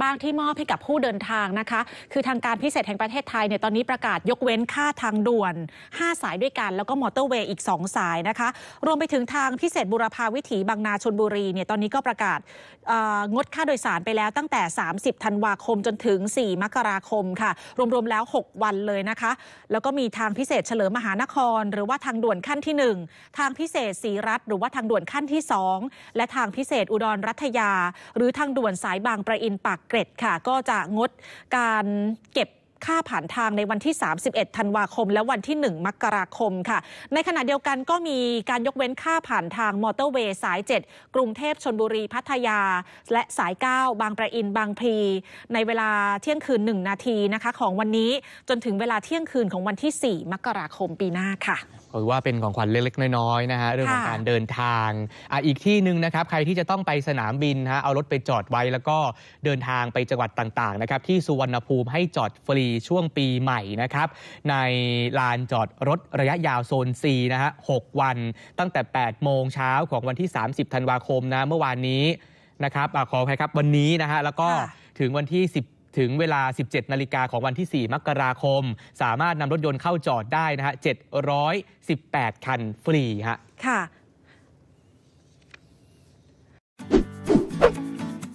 บ้างที่มอบให้กับผู้เดินทางนะคะ คือทางการพิเศษแห่งประเทศไทยเนี่ยตอนนี้ประกาศยกเว้นค่าทางด่วน 5 สายด้วยกัน แล้วก็มอเตอร์เวย์อีก 2 สายนะคะ รวมไปถึงทางพิเศษบุรพาวิถีบางนาชนบุรีเนี่ยตอนนี้ก็ประกาศงดค่าโดยสารไปแล้วตั้งแต่ 30ธันวาคมจนถึง 4 มกราคมค่ะ รวมๆแล้ว 6 วันเลยนะคะ แล้วก็มีทางพิเศษเฉลิมมหานคร หรือว่าทางด่วนขั้นที่ 1 ทางพิเศษสีรัฐหรือว่าทางด่วนขั้นที่ 2 และทางพิเศษอุดรรัตยา หรือทางด่วนสายบางประอินปากากเกร็ดค่ะ ก็จะงดการเก็บค่าผ่านทางในวันที่ 31 ธันวาคม และวันที่ 1 มกราคมค่ะ ในขณะเดียวกันก็มีการยกเว้นค่าผ่านทางมอเตอร์เวย์สาย 7 กรุงเทพ ชนบุรี พัทยา และสาย 9 บางประอิน บางพลีในเวลาเที่ยงคืน 1 นาทีนะคะของวันนี้จนถึงเวลาเที่ยงคืนของวันที่ 4 มกราคมปีหน้าค่ะือว่าเป็นของขวัญเล็ก ๆน้อยๆนะฮะเรื่องของการเดินทางออีกที่หนึ่งนะครับใครที่จะต้องไปสนามบินฮะเอารถไปจอดไว้แล้วก็เดินทางไปจังหวัดต่างๆนะครับที่สุวรรณภูมิให้จอดฟรีช่วงปีใหม่นะครับ ในลานจอดรถระยะยาวโซน C นะฮะ6วันตั้งแต่ 8 โมงเช้าของวันที่ 30ธันวาคมนะ เมื่อวานนี้นะครับอขออภัยครับวันนี้นะฮะแล้วก็ถึงวันที่ 10 ถึงเวลา 17 นาฬิกาของวันที่ 4 มกราคม สามารถนำรถยนต์เข้าจอดได้นะฮะ718 คันฟรีฮะค่ะ